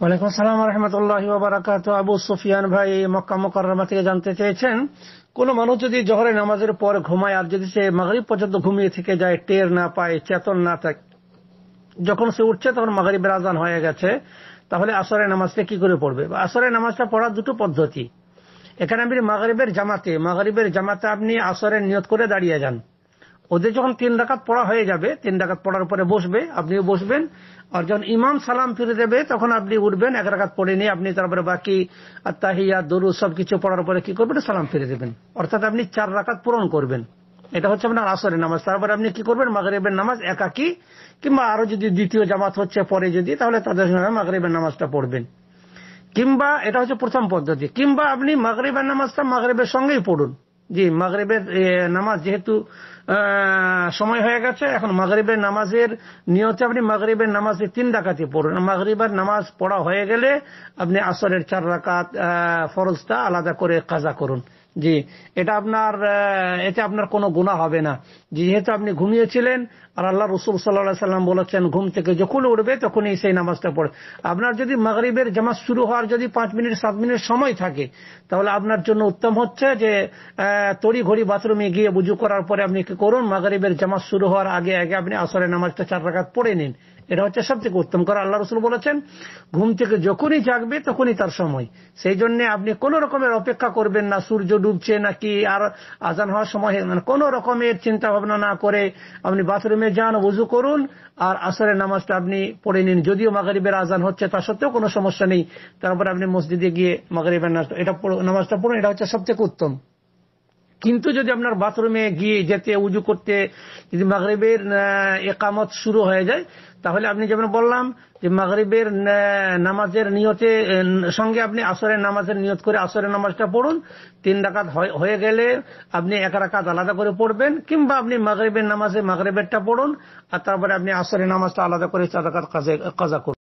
ওয়ালাইকুম সালাম রহমতুল্লাহ বারাকাত আবু সুফিয়ান ভাই মক্কা মোকারমা থেকে জানতে চেয়েছেন কোন মানুষ যদি জহরে নামাজের পর ঘুমায় আর যদি সে মাগরিব পর্যন্ত ঘুমিয়ে থেকে যায় টের না পায় চেতন না থাকে যখন সে উঠছে তখন মাগরিবের আজান হয়ে গেছে তাহলে আসরের নামাজটা কি করে পড়বে বা আসরের নামাজটা পড়ার দুটো পদ্ধতি এখানে আপনি মাগরিবের জামাতে মাগরিবের জামাতে আপনি আসরের নিয়ত করে দাঁড়িয়ে যান ওদের যখন তিন ডাকাত পড়া হয়ে যাবে তিন ডাকাত পড়ার পরে বসবে আপনিও বসবেন আর যখন ইমাম সালাম ফিরে দেবে তখন আপনি উঠবেন এক রাকাত পড়ে নিয়ে আপনি তারপরে বাকি তাহিয়া দরু সবকিছু পড়ার পরে কি করবেন সালাম ফিরে দেবেন অর্থাৎ আপনি চার ডাকাত পূরণ করবেন এটা হচ্ছে আপনার আসরের নামাজ তারপরে আপনি কি করবেন মাগরেবের নামাজ একাকি কিংবা আরো যদি দ্বিতীয় জামাত হচ্ছে পরে যদি তাহলে তাদের মাগরেবের নামাজটা পড়বেন কিংবা এটা হচ্ছে প্রথম পদ্ধতি কিংবা আপনি মাগরেবের নামাজটা মাগরেবের সঙ্গেই পড়ুন জি মাগরিবের নামাজ যেহেতু সময় হয়ে গেছে এখন মাগরীবের নামাজের নিয়তে আপনি মাগরীবের নামাজে তিন ডাকাতে পড়ুন মাগরীবের নামাজ পড়া হয়ে গেলে আপনি আসরের চার রাকাত ফরজটা আলাদা করে কাজা করুন জি এটা আপনার এতে আপনার কোনো গুণা হবে না যেহেতু আপনি ঘুমিয়েছিলেন আর আল্লাহ রসুল সাল্লাহ সাল্লাম বলেছেন ঘুম থেকে যখন উঠবে তখনই সেই নামাজটা পড়ে আপনার যদি মাগরীবের জামাজ শুরু হওয়ার যদি পাঁচ মিনিট সাত মিনিট সময় থাকে তাহলে আপনার জন্য উত্তম হচ্ছে যে তড়ি ঘড়ি বাথরুমে গিয়ে বুঝু করার পরে আপনি কি করুন মাগরীবের জামাজ শুরু হওয়ার আগে আগে আপনি আসরের নামাজটা চার রাখাত পড়ে নিন এটা হচ্ছে সবথেকে উত্তম করা আল্লাহ রসুল বলেছেন ঘুম থেকে যখনই জাগবে তখনই তার সময় সেই জন্য আপনি কোন রকমের অপেক্ষা করবেন না সূর্য ডুবছে নাকি আর আজান হওয়ার সময় মানে কোন রকমের চিন্তা ভাবনা না করে আপনি বাথরুমে যান উজু করুন আর আসরের নামাজটা আপনি পড়ে নিন যদিও মাগরীবের আজান হচ্ছে তা সত্ত্বেও কোনো সমস্যা নেই তারপর আপনি মসজিদে গিয়ে মাগরীবের এটা নামাজটা পড়ুন এটা হচ্ছে সবথেকে উত্তম কিন্তু যদি আপনার বাথরুমে গিয়ে যেতে উজু করতে যদি মাগরীবের একামত শুরু হয়ে যায় তাহলে আপনি যেমন বললাম যে মাগরীবের নামাজের নিয়তে সঙ্গে আপনি আসরের নামাজের নিয়ত করে আসরের নামাজটা পড়ুন তিন ডাকাত হয়ে গেলে আপনি এক রাকাত আলাদা করে পড়বেন কিংবা আপনি মাগরীবের নামাজে মাগরীবেরটা পড়ুন আর তারপরে আপনি আসরের নামাজটা আলাদা করে চার রাকাত কাজা করুন